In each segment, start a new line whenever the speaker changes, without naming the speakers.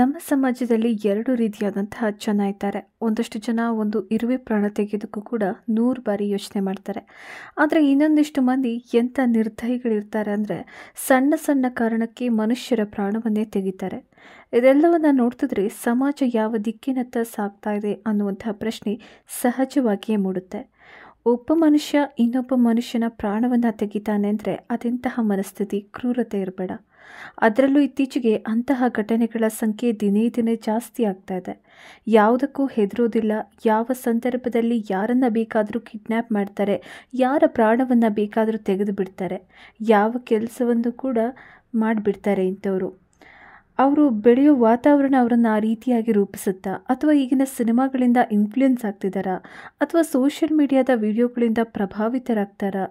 ನಮ್ಮ ಸಮಾಜದಲ್ಲಿ ಎರಡು ರೀತಿಯಾದಂತಹ ಜನ ಇದ್ದಾರೆ ಒಂದಷ್ಟು ಜನ ಒಂದು ಇರುವೆ ಪ್ರಾಣ ತೆಗೆಯೋದಕ್ಕೂ ಕೂಡ ನೂರು ಬಾರಿ ಯೋಚನೆ ಮಾಡ್ತಾರೆ ಆದರೆ ಇನ್ನೊಂದಿಷ್ಟು ಮಂದಿ ಎಂಥ ನಿರ್ದಯಿಗಳಿರ್ತಾರೆ ಅಂದರೆ ಸಣ್ಣ ಸಣ್ಣ ಕಾರಣಕ್ಕೆ ಮನುಷ್ಯರ ಪ್ರಾಣವನ್ನೇ ತೆಗಿತಾರೆ ಇದೆಲ್ಲವನ್ನು ನೋಡ್ತಿದ್ರೆ ಸಮಾಜ ಯಾವ ದಿಕ್ಕಿನತ್ತ ಸಾಗ್ತಾ ಇದೆ ಅನ್ನುವಂತಹ ಪ್ರಶ್ನೆ ಸಹಜವಾಗಿಯೇ ಮೂಡುತ್ತೆ ಒಬ್ಬ ಮನುಷ್ಯ ಇನ್ನೊಬ್ಬ ಮನುಷ್ಯನ ಪ್ರಾಣವನ್ನು ತೆಗಿತಾನೆ ಅಂದರೆ ಅದೆಂತಹ ಮನಸ್ಥಿತಿ ಕ್ರೂರತೆ ಇರಬೇಡ ಅದರಲ್ಲೂ ಇತ್ತೀಚೆಗೆ ಅಂತಹ ಘಟನೆಗಳ ಸಂಖ್ಯೆ ದಿನೇ ದಿನೇ ಜಾಸ್ತಿ ಆಗ್ತಾ ಇದೆ ಯಾವುದಕ್ಕೂ ಹೆದರೋದಿಲ್ಲ ಯಾವ ಸಂದರ್ಭದಲ್ಲಿ ಯಾರನ್ನು ಬೇಕಾದರೂ ಕಿಡ್ನ್ಯಾಪ್ ಮಾಡ್ತಾರೆ ಯಾರ ಪ್ರಾಣವನ್ನು ಬೇಕಾದರೂ ತೆಗೆದು ಬಿಡ್ತಾರೆ ಯಾವ ಕೆಲಸವನ್ನು ಕೂಡ ಮಾಡಿಬಿಡ್ತಾರೆ ಇಂಥವರು ಅವರು ಬೆಳೆಯೋ ವಾತಾವರಣ ಅವರನ್ನು ಆ ರೀತಿಯಾಗಿ ರೂಪಿಸುತ್ತಾ ಅಥವಾ ಈಗಿನ ಸಿನಿಮಾಗಳಿಂದ ಇನ್ಫ್ಲುಯೆನ್ಸ್ ಆಗ್ತಿದ್ದಾರಾ ಅಥವಾ ಸೋಷಿಯಲ್ ಮೀಡಿಯಾದ ವಿಡಿಯೋಗಳಿಂದ ಪ್ರಭಾವಿತರಾಗ್ತಾರಾ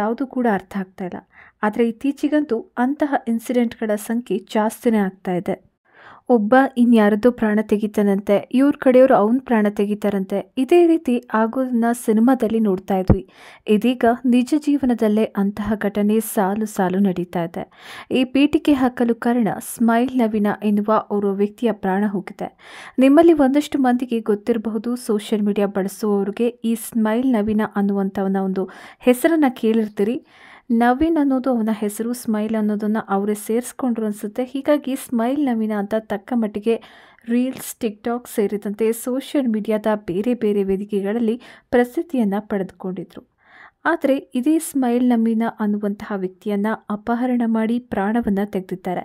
ಯಾವುದೂ ಕೂಡ ಅರ್ಥ ಆಗ್ತಾ ಇಲ್ಲ ಆದರೆ ಇತ್ತೀಚೆಗಂತೂ ಅಂತಹ ಇನ್ಸಿಡೆಂಟ್ಗಳ ಸಂಖ್ಯೆ ಜಾಸ್ತಿನೇ ಆಗ್ತಾ ಇದೆ ಒಬ್ಬ ಇನ್ಯಾರದೋ ಪ್ರಾಣ ತೆಗಿತಾನಂತೆ ಇವ್ರ ಕಡೆಯವರು ಅವನ ಪ್ರಾಣ ತೆಗಿತಾರಂತೆ ಇದೇ ರೀತಿ ಆಗೋದನ್ನ ಸಿನಿಮಾದಲ್ಲಿ ನೋಡ್ತಾ ಇದ್ವಿ ಇದೀಗ ನಿಜ ಜೀವನದಲ್ಲೇ ಅಂತಹ ಘಟನೆ ಸಾಲು ಸಾಲು ನಡೀತಾ ಇದೆ ಈ ಪೀಟಿಕೆ ಹಾಕಲು ಕಾರಣ ಸ್ಮೈಲ್ ನವೀನ ಎನ್ನುವ ಅವರ ವ್ಯಕ್ತಿಯ ಪ್ರಾಣ ಹೋಗಿದೆ ನಿಮ್ಮಲ್ಲಿ ಒಂದಷ್ಟು ಮಂದಿಗೆ ಗೊತ್ತಿರಬಹುದು ಸೋಷಿಯಲ್ ಮೀಡಿಯಾ ಬಳಸುವವರಿಗೆ ಈ ಸ್ಮೈಲ್ ನವೀನ ಅನ್ನುವಂಥವನ್ನ ಒಂದು ಹೆಸರನ್ನು ಕೇಳಿರ್ತೀರಿ ನವೀನ್ ಅನ್ನೋದು ಅವನ ಹೆಸರು ಸ್ಮೈಲ್ ಅನ್ನೋದನ್ನು ಅವರೇ ಸೇರಿಸ್ಕೊಂಡ್ರು ಅನಿಸುತ್ತೆ ಹೀಗಾಗಿ ಸ್ಮೈಲ್ ನವೀನ ಅಂತ ತಕ್ಕ ಮಟ್ಟಿಗೆ ರೀಲ್ಸ್ ಟಿಕ್ಟಾಕ್ ಸೇರಿದಂತೆ ಸೋಷಿಯಲ್ ಮೀಡಿಯಾದ ಬೇರೆ ಬೇರೆ ವೇದಿಕೆಗಳಲ್ಲಿ ಪ್ರಸಿದ್ಧಿಯನ್ನು ಪಡೆದುಕೊಂಡಿದ್ರು ಆದರೆ ಇದೇ ಸ್ಮೈಲ್ ನಮ್ಮಿನ ಅನ್ನುವಂತಹ ವ್ಯಕ್ತಿಯನ್ನು ಅಪಹರಣ ಮಾಡಿ ಪ್ರಾಣವನ್ನು ತೆಗೆದಿದ್ದಾರೆ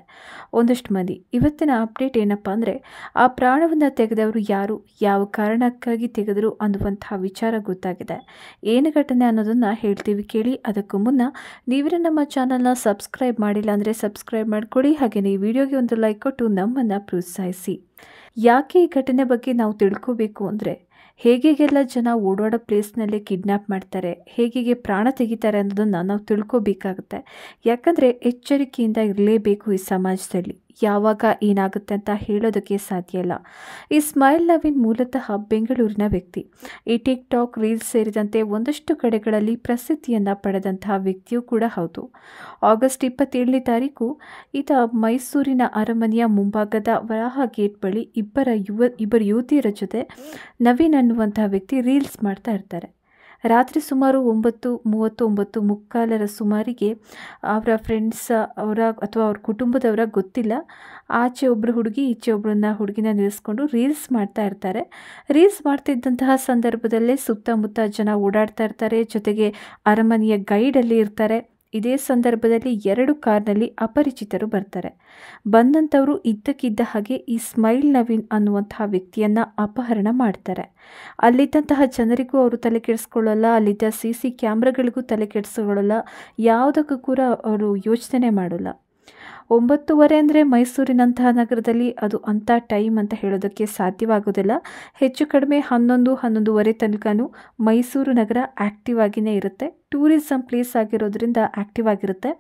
ಒಂದಷ್ಟು ಮಂದಿ ಇವತ್ತಿನ ಅಪ್ಡೇಟ್ ಏನಪ್ಪ ಅಂದರೆ ಆ ಪ್ರಾಣವನ್ನು ತೆಗೆದವರು ಯಾರು ಯಾವ ಕಾರಣಕ್ಕಾಗಿ ತೆಗೆದರು ಅನ್ನುವಂತಹ ವಿಚಾರ ಗೊತ್ತಾಗಿದೆ ಏನು ಘಟನೆ ಅನ್ನೋದನ್ನು ಹೇಳ್ತೀವಿ ಕೇಳಿ ಅದಕ್ಕೂ ಮುನ್ನ ನೀವೇ ನಮ್ಮ ಚಾನಲ್ನ ಸಬ್ಸ್ಕ್ರೈಬ್ ಮಾಡಿಲ್ಲ ಅಂದರೆ ಸಬ್ಸ್ಕ್ರೈಬ್ ಮಾಡಿಕೊಡಿ ಹಾಗೆಯೇ ಈ ವಿಡಿಯೋಗೆ ಒಂದು ಲೈಕ್ ಕೊಟ್ಟು ನಮ್ಮನ್ನು ಪ್ರೋತ್ಸಾಹಿಸಿ ಯಾಕೆ ಈ ಘಟನೆ ಬಗ್ಗೆ ನಾವು ತಿಳ್ಕೋಬೇಕು ಅಂದರೆ ಹೇಗೆಲ್ಲ ಜನ ಓಡಾಡೋ ಪ್ಲೇಸ್ನಲ್ಲೇ ಕಿಡ್ನ್ಯಾಪ್ ಮಾಡ್ತಾರೆ ಹೇಗೆ ಪ್ರಾಣ ತೆಗಿತಾರೆ ಅನ್ನೋದನ್ನು ನಾವು ತಿಳ್ಕೊಬೇಕಾಗುತ್ತೆ ಯಾಕಂದರೆ ಎಚ್ಚರಿಕೆಯಿಂದ ಇರಲೇಬೇಕು ಈ ಸಮಾಜದಲ್ಲಿ ಯಾವಾಗ ಏನಾಗುತ್ತೆ ಅಂತ ಹೇಳೋದಕ್ಕೆ ಸಾಧ್ಯ ಇಲ್ಲ ಈ ಸ್ಮೈಲ್ ನವೀನ್ ಮೂಲತಃ ಬೆಂಗಳೂರಿನ ವ್ಯಕ್ತಿ ಈ ಟಿಕ್ ಟಾಕ್ ರೀಲ್ಸ್ ಸೇರಿದಂತೆ ಒಂದಷ್ಟು ಕಡೆಗಳಲ್ಲಿ ಪ್ರಸಿದ್ಧಿಯನ್ನು ಪಡೆದಂತಹ ವ್ಯಕ್ತಿಯೂ ಕೂಡ ಹೌದು ಆಗಸ್ಟ್ ಇಪ್ಪತ್ತೇಳನೇ ತಾರೀಕು ಈತ ಮೈಸೂರಿನ ಅರಮನೆಯ ಮುಂಭಾಗದ ವರಾಹ ಗೇಟ್ ಬಳಿ ಇಬ್ಬರ ಯುವ ಇಬ್ಬರು ಯುವತಿಯರ ಜೊತೆ ನವೀನ್ ಅನ್ನುವಂತಹ ವ್ಯಕ್ತಿ ರೀಲ್ಸ್ ಮಾಡ್ತಾ ಇರ್ತಾರೆ ರಾತ್ರಿ ಸುಮಾರು ಒಂಬತ್ತು ಮೂವತ್ತು ಒಂಬತ್ತು ಮುಕ್ಕಾಲರ ಸುಮಾರಿಗೆ ಅವರ ಫ್ರೆಂಡ್ಸ್ ಅವರ ಅಥವಾ ಅವ್ರ ಕುಟುಂಬದವರ ಗೊತ್ತಿಲ್ಲ ಆಚೆ ಒಬ್ಬರು ಹುಡುಗಿ ಈಚೆ ಒಬ್ಬರನ್ನ ಹುಡುಗಿನ ನಿಲ್ಲಿಸ್ಕೊಂಡು ರೀಲ್ಸ್ ಮಾಡ್ತಾ ಇರ್ತಾರೆ ರೀಲ್ಸ್ ಮಾಡ್ತಿದ್ದಂತಹ ಸಂದರ್ಭದಲ್ಲೇ ಸುತ್ತಮುತ್ತ ಜನ ಓಡಾಡ್ತಾ ಇರ್ತಾರೆ ಜೊತೆಗೆ ಅರಮನೆಯ ಗೈಡಲ್ಲಿ ಇರ್ತಾರೆ ಇದೇ ಸಂದರ್ಭದಲ್ಲಿ ಎರಡು ಕಾರ್ನಲ್ಲಿ ಅಪರಿಚಿತರು ಬರ್ತಾರೆ ಬಂದಂಥವರು ಇದ್ದಕ್ಕಿದ್ದ ಹಾಗೆ ಈ ಸ್ಮೈಲ್ ನವೀನ್ ಅನ್ನುವಂತಹ ವ್ಯಕ್ತಿಯನ್ನು ಅಪಹರಣ ಮಾಡ್ತಾರೆ ಅಲ್ಲಿದ್ದಂತಹ ಜನರಿಗೂ ಅವರು ತಲೆ ಕೆಡಿಸ್ಕೊಳ್ಳಲ್ಲ ಅಲ್ಲಿದ್ದ ಸಿ ಸಿ ಕ್ಯಾಮ್ರಾಗಳಿಗೂ ತಲೆ ಕೆಡಿಸ್ಕೊಳ್ಳಲ್ಲ ಯಾವುದಕ್ಕೂ ಕೂಡ ಅವರು ಯೋಚನೆ ಮಾಡಲ್ಲ ಒಂಬತ್ತುವರೆ ಅಂದರೆ ಮೈಸೂರಿನಂತಹ ನಗರದಲ್ಲಿ ಅದು ಅಂಥ ಟೈಮ್ ಅಂತ ಹೇಳೋದಕ್ಕೆ ಸಾಧ್ಯವಾಗೋದಿಲ್ಲ ಹೆಚ್ಚು ಕಡಿಮೆ ಹನ್ನೊಂದು ಹನ್ನೊಂದುವರೆ ತನಕನೂ ಮೈಸೂರು ನಗರ ಆ್ಯಕ್ಟಿವ್ ಆಗಿಯೇ ಇರುತ್ತೆ ಟೂರಿಸಂ ಪ್ಲೇಸ್ ಆಗಿರೋದ್ರಿಂದ ಆ್ಯಕ್ಟಿವ್ ಆಗಿರುತ್ತೆ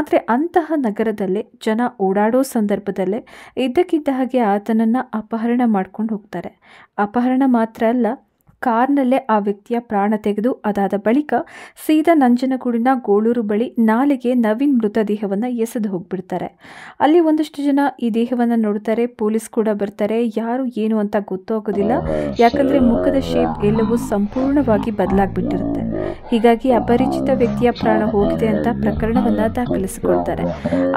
ಆದರೆ ಅಂತಹ ನಗರದಲ್ಲೇ ಜನ ಓಡಾಡೋ ಸಂದರ್ಭದಲ್ಲೇ ಇದ್ದಕ್ಕಿದ್ದ ಹಾಗೆ ಆತನನ್ನು ಅಪಹರಣ ಮಾಡ್ಕೊಂಡು ಹೋಗ್ತಾರೆ ಅಪಹರಣ ಮಾತ್ರ ಅಲ್ಲ ಕಾರ್ನಲ್ಲೇ ಆ ವ್ಯಕ್ತಿಯ ಪ್ರಾಣ ತೆಗೆದು ಅದಾದ ಬಳಿಕ ಸೀದಾ ನಂಜನಗೂಡಿನ ಗೋಳೂರು ಬಳಿ ನಾಲೆಗೆ ನವೀನ್ ಮೃತದೇಹವನ್ನು ಎಸೆದು ಹೋಗ್ಬಿಡ್ತಾರೆ ಅಲ್ಲಿ ಒಂದಷ್ಟು ಜನ ಈ ದೇಹವನ್ನು ನೋಡ್ತಾರೆ ಪೊಲೀಸ್ ಕೂಡ ಬರ್ತಾರೆ ಯಾರು ಏನು ಅಂತ ಗೊತ್ತಾಗೋದಿಲ್ಲ ಯಾಕಂದರೆ ಮುಖದ ಶೇಪ್ ಎಲ್ಲವೂ ಸಂಪೂರ್ಣವಾಗಿ ಬದಲಾಗ್ಬಿಟ್ಟಿರುತ್ತೆ ಹೀಗಾಗಿ ಅಪರಿಚಿತ ವ್ಯಕ್ತಿಯ ಪ್ರಾಣ ಹೋಗಿದೆ ಅಂತ ಪ್ರಕರಣವನ್ನು ದಾಖಲಿಸಿಕೊಳ್ತಾರೆ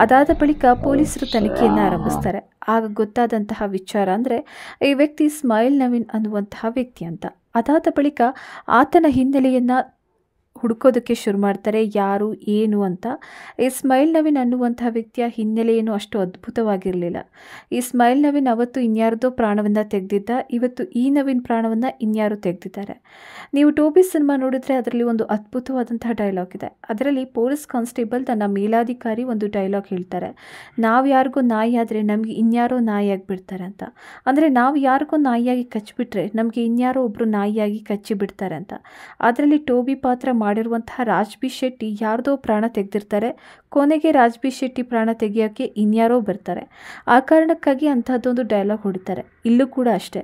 ಅದಾದ ಬಳಿಕ ಪೊಲೀಸರು ತನಿಖೆಯನ್ನು ಆರಂಭಿಸ್ತಾರೆ ಆಗ ಗೊತ್ತಾದಂತಹ ವಿಚಾರ ಅಂದರೆ ಈ ವ್ಯಕ್ತಿ ಸ್ಮೈಲ್ ನವೀನ್ ಅನ್ನುವಂತಹ ವ್ಯಕ್ತಿ ಅಂತ ಅದಾದ ಬಳಿಕ ಆತನ ಹಿನ್ನೆಲೆಯನ್ನು ಹುಡುಕೋದಕ್ಕೆ ಶುರು ಮಾಡ್ತಾರೆ ಯಾರು ಏನು ಅಂತ ಈ ಸ್ಮೈಲ್ ನವೀನ್ ಅನ್ನುವಂಥ ವ್ಯಕ್ತಿಯ ಹಿನ್ನೆಲೆಯೇನು ಅಷ್ಟು ಅದ್ಭುತವಾಗಿರಲಿಲ್ಲ ಈ ಸ್ಮೈಲ್ ನವೀನ್ ಅವತ್ತು ಇನ್ಯಾರ್ದೋ ಪ್ರಾಣವನ್ನು ತೆಗೆದಿದ್ದ ಇವತ್ತು ಈ ನವೀನ್ ಪ್ರಾಣವನ್ನು ಇನ್ಯಾರು ತೆಗೆದಿದ್ದಾರೆ ನೀವು ಟೋಬಿ ಸಿನಿಮಾ ನೋಡಿದರೆ ಅದರಲ್ಲಿ ಒಂದು ಅದ್ಭುತವಾದಂತಹ ಡೈಲಾಗ್ ಇದೆ ಅದರಲ್ಲಿ ಪೊಲೀಸ್ ಕಾನ್ಸ್ಟೇಬಲ್ ತನ್ನ ಮೇಲಾಧಿಕಾರಿ ಒಂದು ಡೈಲಾಗ್ ಹೇಳ್ತಾರೆ ನಾವು ಯಾರಿಗೂ ನಾಯಿ ಆದರೆ ನಮಗೆ ಇನ್ಯಾರೋ ಬಿಡ್ತಾರೆ ಅಂತ ಅಂದರೆ ನಾವು ಯಾರಿಗೋ ನಾಯಿಯಾಗಿ ಕಚ್ಚಿಬಿಟ್ರೆ ನಮಗೆ ಇನ್ಯಾರೋ ಒಬ್ಬರು ನಾಯಿಯಾಗಿ ಕಚ್ಚಿಬಿಡ್ತಾರೆ ಅಂತ ಅದರಲ್ಲಿ ಟೋಬಿ ಪಾತ್ರ ಮಾಡಿರುವಂತಹ ರಾಜ್ಬಿ ಶೆಟ್ಟಿ ಯಾರ್ದೋ ಪ್ರಾಣ ತೆಗೆದಿರ್ತಾರೆ ಕೊನೆಗೆ ರಾಜ್ಬಿ ಶೆಟ್ಟಿ ಪ್ರಾಣ ತೆಗಿಯೋಕ್ಕೆ ಇನ್ಯಾರೋ ಬರ್ತಾರೆ ಆ ಕಾರಣಕ್ಕಾಗಿ ಅಂಥದ್ದೊಂದು ಡೈಲಾಗ್ ಹೊಡಿತಾರೆ ಇಲ್ಲೂ ಕೂಡ ಅಷ್ಟೇ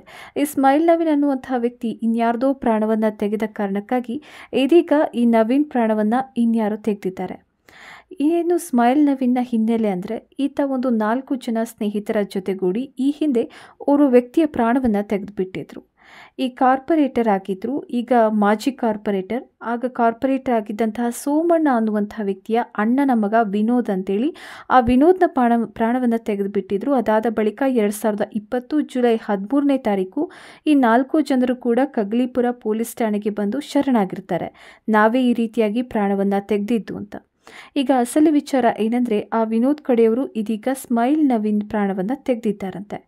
ಸ್ಮೈಲ್ ನವೀನ್ ಅನ್ನುವಂತಹ ವ್ಯಕ್ತಿ ಇನ್ಯಾರ್ದೋ ಪ್ರಾಣವನ್ನು ತೆಗೆದ ಕಾರಣಕ್ಕಾಗಿ ಇದೀಗ ಈ ನವೀನ್ ಪ್ರಾಣವನ್ನು ಇನ್ಯಾರೋ ತೆಗೆದಿದ್ದಾರೆ ಏನು ಸ್ಮೈಲ್ ನವಿನ್ನ ಹಿನ್ನೆಲೆ ಅಂದರೆ ಈತ ಒಂದು ನಾಲ್ಕು ಜನ ಸ್ನೇಹಿತರ ಜೊತೆಗೂಡಿ ಈ ಹಿಂದೆ ಓರ್ವ ವ್ಯಕ್ತಿಯ ಪ್ರಾಣವನ್ನು ತೆಗೆದುಬಿಟ್ಟಿದ್ರು ಈ ಕಾರ್ಪೊರೇಟರ್ ಆಗಿದ್ದರು ಈಗ ಮಾಜಿ ಕಾರ್ಪೊರೇಟರ್ ಆಗ ಕಾರ್ಪೊರೇಟರ್ ಆಗಿದ್ದಂತಹ ಸೋಮಣ್ಣ ಅನ್ನುವಂಥ ವ್ಯಕ್ತಿಯ ಅಣ್ಣನ ಮಗ ವಿನೋದ್ ಅಂತೇಳಿ ಆ ವಿನೋದ್ನ ಪ್ರಾಣ ಪ್ರಾಣವನ್ನು ತೆಗೆದುಬಿಟ್ಟಿದ್ರು ಅದಾದ ಬಳಿಕ ಎರಡು ಸಾವಿರದ ಇಪ್ಪತ್ತು ಜುಲೈ ಹದಿಮೂರನೇ ತಾರೀಕು ಈ ನಾಲ್ಕು ಜನರು ಕೂಡ ಕಗ್ಲಿಪುರ ಪೊಲೀಸ್ ಠಾಣೆಗೆ ಬಂದು ಶರಣಾಗಿರ್ತಾರೆ ನಾವೇ ಈ ರೀತಿಯಾಗಿ ಪ್ರಾಣವನ್ನು ತೆಗೆದಿದ್ದು ಅಂತ ಈಗ ಅಸಲು ವಿಚಾರ ಏನಂದರೆ ಆ ವಿನೋದ್ ಕಡೆಯವರು ಇದೀಗ ಸ್ಮೈಲ್ ನವೀನ್ ಪ್ರಾಣವನ್ನು ತೆಗೆದಿದ್ದಾರಂತೆ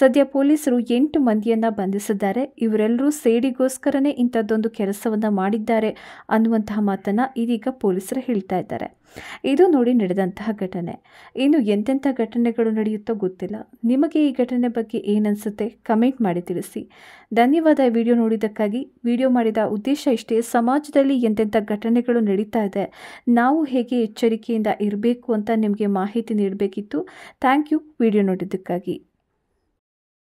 ಸದ್ಯ ಪೊಲೀಸರು ಎಂಟು ಮಂದಿಯನ್ನು ಬಂಧಿಸಿದ್ದಾರೆ ಇವರೆಲ್ಲರೂ ಸೇಡಿಗೋಸ್ಕರನೇ ಇಂಥದ್ದೊಂದು ಕೆಲಸವನ್ನು ಮಾಡಿದ್ದಾರೆ ಅನ್ನುವಂತಹ ಮಾತನ್ನು ಇದೀಗ ಪೊಲೀಸರು ಹೇಳ್ತಾ ಇದ್ದಾರೆ ಇದು ನೋಡಿ ನಡೆದಂತಹ ಘಟನೆ ಇನ್ನು ಎಂತೆಂಥ ಘಟನೆಗಳು ನಡೆಯುತ್ತೋ ಗೊತ್ತಿಲ್ಲ ನಿಮಗೆ ಈ ಘಟನೆ ಬಗ್ಗೆ ಏನನ್ಸುತ್ತೆ ಕಮೆಂಟ್ ಮಾಡಿ ತಿಳಿಸಿ ಧನ್ಯವಾದ ವಿಡಿಯೋ ನೋಡಿದ್ದಕ್ಕಾಗಿ ವಿಡಿಯೋ ಮಾಡಿದ ಉದ್ದೇಶ ಇಷ್ಟೇ ಸಮಾಜದಲ್ಲಿ ಎಂತೆಂಥ ಘಟನೆಗಳು ನಡೀತಾ ಇದೆ ನಾವು ಹೇಗೆ ಎಚ್ಚರಿಕೆಯಿಂದ ಇರಬೇಕು ಅಂತ ನಿಮಗೆ ಮಾಹಿತಿ ನೀಡಬೇಕಿತ್ತು ಥ್ಯಾಂಕ್ ಯು ವಿಡಿಯೋ ನೋಡಿದ್ದಕ್ಕಾಗಿ